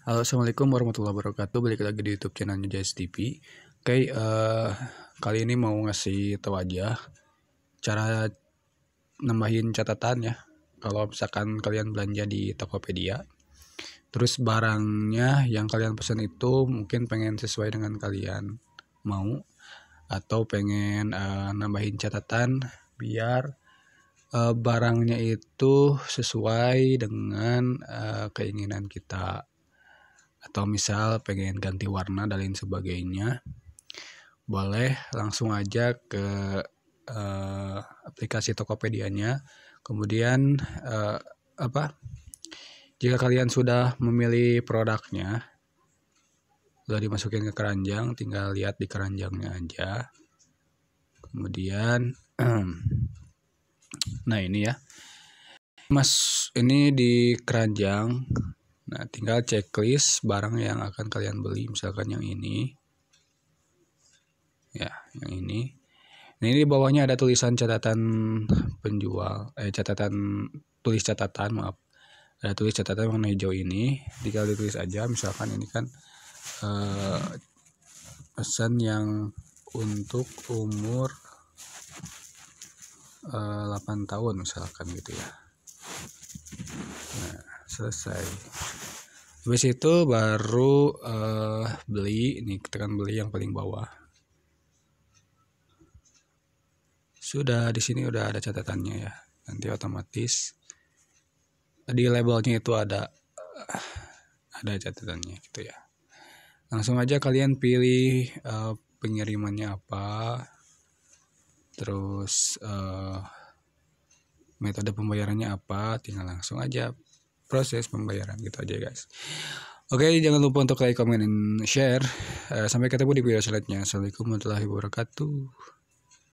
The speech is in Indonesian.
Halo, Assalamualaikum warahmatullahi wabarakatuh. Balik lagi di YouTube channelnya JS TV. Oke, uh, kali ini mau ngasih tau aja cara nambahin catatan ya. Kalau misalkan kalian belanja di Tokopedia, terus barangnya yang kalian pesan itu mungkin pengen sesuai dengan kalian mau atau pengen uh, nambahin catatan biar uh, barangnya itu sesuai dengan uh, keinginan kita atau misal pengen ganti warna dan lain sebagainya boleh langsung aja ke uh, aplikasi Tokopedia-nya kemudian uh, apa jika kalian sudah memilih produknya sudah dimasukin ke keranjang tinggal lihat di keranjangnya aja kemudian nah ini ya mas ini di keranjang Nah, tinggal checklist barang yang akan kalian beli, misalkan yang ini. Ya, yang ini. Nah, ini di bawahnya ada tulisan catatan penjual, eh catatan tulis catatan, maaf. Ada tulis catatan warna hijau ini, tinggal ditulis aja misalkan ini kan eh, pesan yang untuk umur eh, 8 tahun misalkan gitu ya. Nah, selesai habis itu baru uh, beli ini tekan beli yang paling bawah sudah di sini udah ada catatannya ya nanti otomatis di labelnya itu ada ada catatannya gitu ya langsung aja kalian pilih uh, pengirimannya apa terus uh, metode pembayarannya apa tinggal langsung aja proses pembayaran gitu aja guys Oke, jangan lupa untuk like, comment, dan share. Eh, sampai ketemu di video selanjutnya. Assalamualaikum warahmatullahi wabarakatuh.